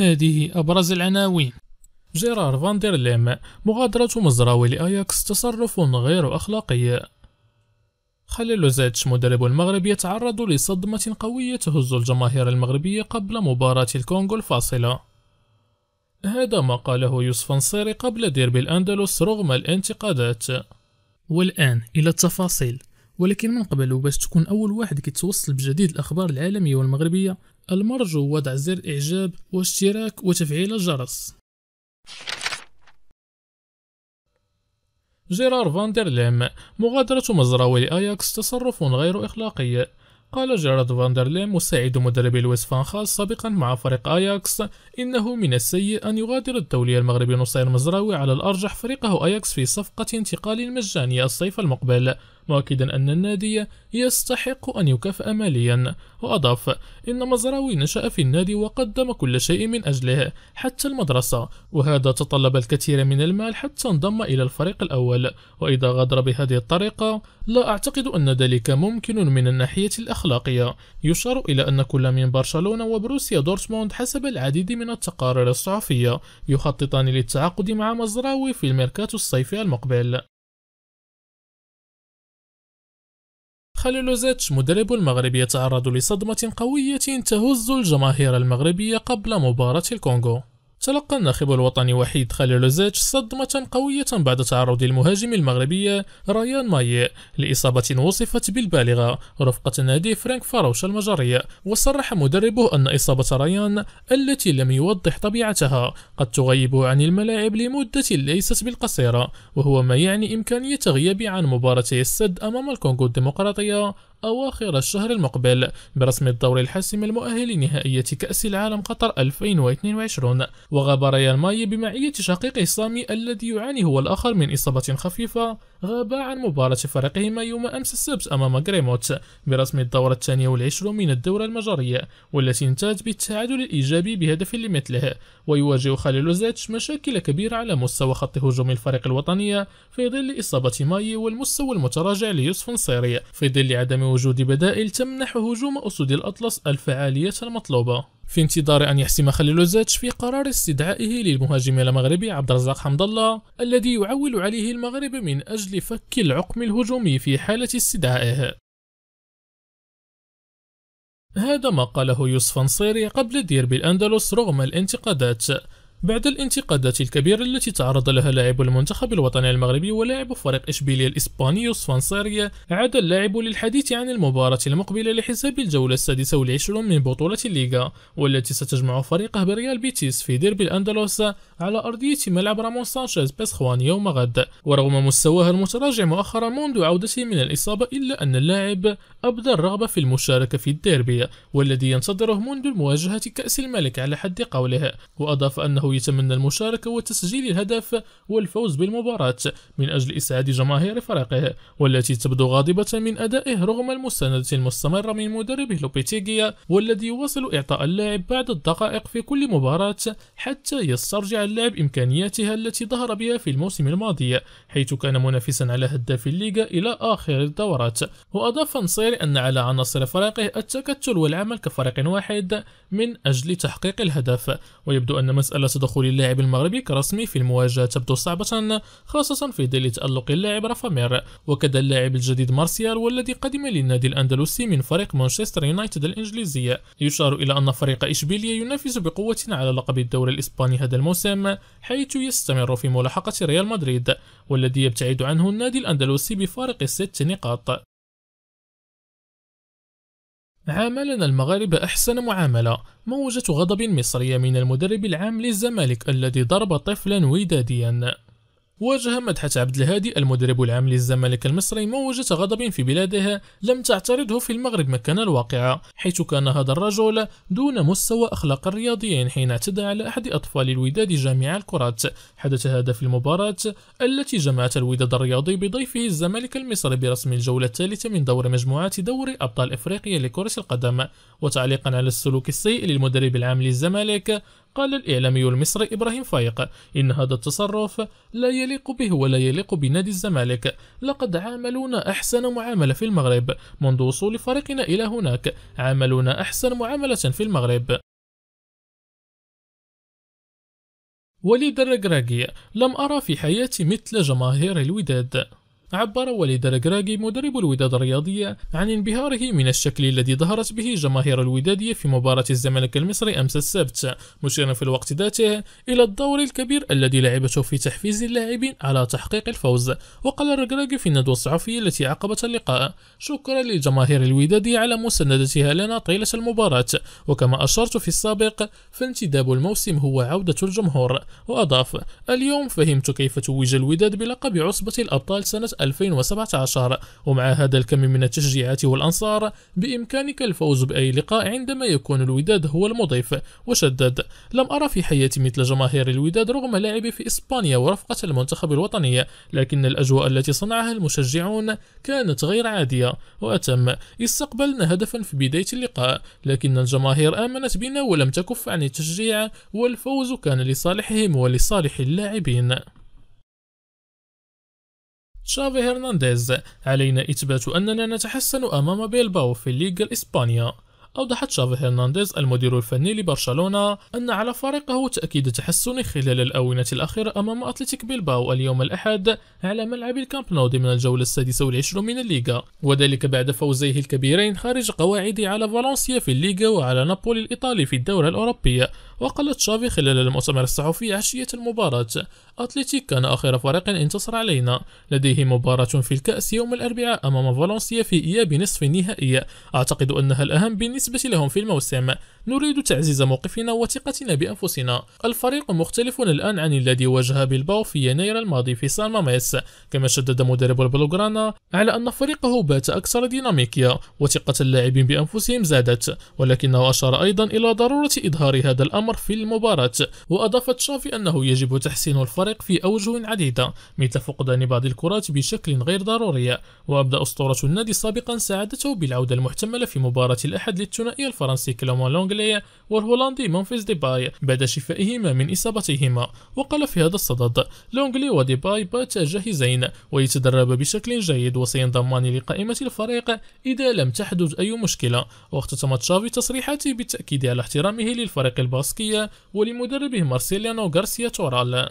هذه أبرز العناوين جيرار فاندرليم مغادرة مزراوي لأياكس تصرف غير أخلاقي خليل زيتش مدرب المغرب يتعرض لصدمة قوية تهز الجماهير المغربية قبل مباراة الكونغو الفاصلة هذا ما قاله يوسف نصيري قبل ديربي الأندلس رغم الانتقادات والآن إلى التفاصيل ولكن من قبل وباش تكون أول واحد كيتوصل بجديد الأخبار العالمية والمغربية المرجو وضع زر إعجاب واشتراك وتفعيل الجرس جيرار فاندرليم مغادرة مزراوي لأياكس تصرف غير أخلاقي قال جيرارد فاندرليم مساعد مدرب لويس فان خاص سابقا مع فريق أياكس إنه من السيء أن يغادر التولي المغربي نصير مزراوي على الأرجح فريقه أياكس في صفقة انتقال مجانية الصيف المقبل مؤكدا أن النادي يستحق أن يكافأ ماليا وأضاف إن مزراوي نشأ في النادي وقدم كل شيء من أجله حتى المدرسة وهذا تطلب الكثير من المال حتى انضم إلى الفريق الأول وإذا غادر بهذه الطريقة لا أعتقد أن ذلك ممكن من الناحية الأخلاقية يشار إلى أن كل من برشلونة وبروسيا دورتموند حسب العديد من التقارير الصحفية يخططان للتعاقد مع مزراوي في الميركاتو الصيفي المقبل خليل زيتش مدرب المغرب يتعرض لصدمة قوية تهز الجماهير المغربية قبل مباراة الكونغو تلقى الناخب الوطني وحيد خليل زيتش صدمة قوية بعد تعرض المهاجم المغربي ريان ماي لإصابة وصفت بالبالغة رفقة نادي فرانك فاروش المجري وصرح مدربه أن إصابة ريان التي لم يوضح طبيعتها قد تغيبه عن الملاعب لمدة ليست بالقصيرة وهو ما يعني إمكانية غيابه عن مباراتي السد أمام الكونغو الديمقراطية أواخر الشهر المقبل برسم الدور الحاسم المؤهل لنهائية كأس العالم قطر 2022 وغاب ريال ماي بمعية شقيقه سامي الذي يعاني هو الآخر من إصابة خفيفة غاب عن مباراة فريقهما يوم أمس السبت أمام غريموت برسم الدورة الثانية والعشرون من الدورة المجرية والتي انتهت بالتعادل الإيجابي بهدف لمثله ويواجه خليل زيتش مشاكل كبيرة على مستوى خط هجوم الفريق الوطني في ظل إصابة ماي والمستوى المتراجع ليوسف نصيري في ظل عدم وجود بدائل تمنح هجوم أسود الأطلس الفعالية المطلوبة في انتظار أن يحسم خليل زاتش في قرار استدعائه للمهاجم المغربي عبد الرزاق حمد الله الذي يعول عليه المغرب من أجل أجل فك العقم الهجومي في حالة استدعائه هذا ما قاله يوسف نصيري قبل دير بالأندلس رغم الانتقادات بعد الانتقادات الكبيرة التي تعرض لها لاعب المنتخب الوطني المغربي ولاعب فريق إشبيلية الإسباني السوانسارية عاد اللاعب للحديث عن المباراة المقبلة لحساب الجولة السادسة والعشرون من بطولة الليغا والتي ستجمع فريقه بريال بيتيس في ديربي الأندلس على أرضية ملعب رامون سانشيز بسخوان يوم غد ورغم مستواه المتراجع مؤخرا منذ عودته من الإصابة إلا أن اللاعب أبدى الرغبة في المشاركة في الديربي والذي ينتظره منذ مواجهة كأس الملك على حد قوله وأضاف أنه أنه يتمنى المشاركة وتسجيل الهدف والفوز بالمباراة من أجل إسعاد جماهير فريقه والتي تبدو غاضبة من أدائه رغم المساندة المستمرة من مدربه لوبيتيغيا والذي يواصل إعطاء اللاعب بعض الدقائق في كل مباراة حتى يسترجع اللاعب إمكانياتها التي ظهر بها في الموسم الماضي حيث كان منافسا على هداف الليغا إلى آخر الدورات وأضاف نصيري أن على عناصر فريقه التكتل والعمل كفريق واحد من أجل تحقيق الهدف ويبدو أن مسألة دخول اللاعب المغربي كرسمي في المواجهة تبدو صعبة خاصة في ظل تألق اللاعب رافامير وكذا اللاعب الجديد مارسيال والذي قدم للنادي الأندلسي من فريق مانشستر يونايتد الإنجليزية يشار إلى أن فريق إشبيلية ينافس بقوة على لقب الدوري الإسباني هذا الموسم حيث يستمر في ملاحقة ريال مدريد والذي يبتعد عنه النادي الأندلسي بفارق ست نقاط عاملنا المغاربة أحسن معاملة موجة غضب مصرية من المدرب العام للزمالك الذي ضرب طفلا وداديا واجه مدحت عبد الهادي المدرب العام للزمالك المصري موجة غضب في بلادها لم تعترضه في المغرب مكان الواقعة حيث كان هذا الرجل دون مستوى أخلاق الرياضيين حين اعتدى على أحد أطفال الوداد جامع الكرات حدث هذا في المباراة التي جمعت الوداد الرياضي بضيفه الزمالك المصري برسم الجولة الثالثة من دور مجموعات دوري أبطال إفريقيا لكرة القدم وتعليقا على السلوك السيء للمدرب العام للزمالك قال الإعلامي المصري إبراهيم فايق إن هذا التصرف لا يليق به ولا يليق بنادي الزمالك لقد عاملونا أحسن معاملة في المغرب منذ وصول فريقنا إلى هناك عاملونا أحسن معاملة في المغرب وليد الرقراقي لم أرى في حياتي مثل جماهير الوداد عبر وليد الرجراجي مدرب الوداد الرياضية عن انبهاره من الشكل الذي ظهرت به جماهير الودادية في مباراة الزمالك المصري أمس السبت مشيرا في الوقت ذاته إلى الدور الكبير الذي لعبته في تحفيز اللاعبين على تحقيق الفوز وقال الرجراجي في الندوة الصحفية التي عقبت اللقاء شكرا لجماهير الودادية على مساندتها لنا طيلة المباراة وكما أشرت في السابق فانتداب الموسم هو عودة الجمهور وأضاف اليوم فهمت كيف توج الوداد بلقب عصبة الأبطال سنة 2017 ومع هذا الكم من التشجيعات والأنصار بإمكانك الفوز بأي لقاء عندما يكون الوداد هو المضيف وشدد لم أرى في حياتي مثل جماهير الوداد رغم لعبي في إسبانيا ورفقة المنتخب الوطني لكن الأجواء التي صنعها المشجعون كانت غير عادية وأتم استقبلنا هدفا في بداية اللقاء لكن الجماهير آمنت بنا ولم تكف عن التشجيع والفوز كان لصالحهم ولصالح اللاعبين تشافي هرنانديز علينا إثبات أننا نتحسن أمام بيلباو في الليغا الإسبانية أوضح تشافي هرنانديز المدير الفني لبرشلونة أن على فريقه تأكيد تحسن خلال الآونة الأخيرة أمام أتلتيك بيلباو اليوم الأحد على ملعب الكامب نو ضمن الجولة السادسة والعشرون من الليغا وذلك بعد فوزيه الكبيرين خارج قواعده على فالنسيا في الليغا وعلى نابولي الإيطالي في الدورة الأوروبية وقال تشافي خلال المؤتمر الصحفي عشية المباراة أتليتيك كان آخر فريق انتصر علينا لديه مباراة في الكأس يوم الأربعاء أمام فالنسيا في إياب نصف النهائي أعتقد أنها الأهم بالنسبة لهم في الموسم نريد تعزيز موقفنا وثقتنا بأنفسنا الفريق مختلف الآن عن الذي واجه بالباو في يناير الماضي في سان ماميس كما شدد مدرب البلوغرانا على أن فريقه بات أكثر ديناميكية وثقة اللاعبين بأنفسهم زادت ولكنه أشار أيضا إلى ضرورة إظهار هذا الأمر الأمر في المباراة وأضاف تشافي أنه يجب تحسين الفريق في أوجه عديدة مثل فقدان بعض الكرات بشكل غير ضروري وأبدى أسطورة النادي سابقا ساعدته بالعودة المحتملة في مباراة الأحد للثنائي الفرنسي كلومون لونغلي والهولندي مونفيز ديباي بعد شفائهما من إصابتهما وقال في هذا الصدد لونغلي وديباي باتا جاهزين ويتدرب بشكل جيد وسينضمان لقائمة الفريق إذا لم تحدث أي مشكلة واختتم تشافي تصريحاته بالتأكيد على احترامه للفريق الباسكي الكلاسيكية ولمدربه مارسيليانو غارسيا تورال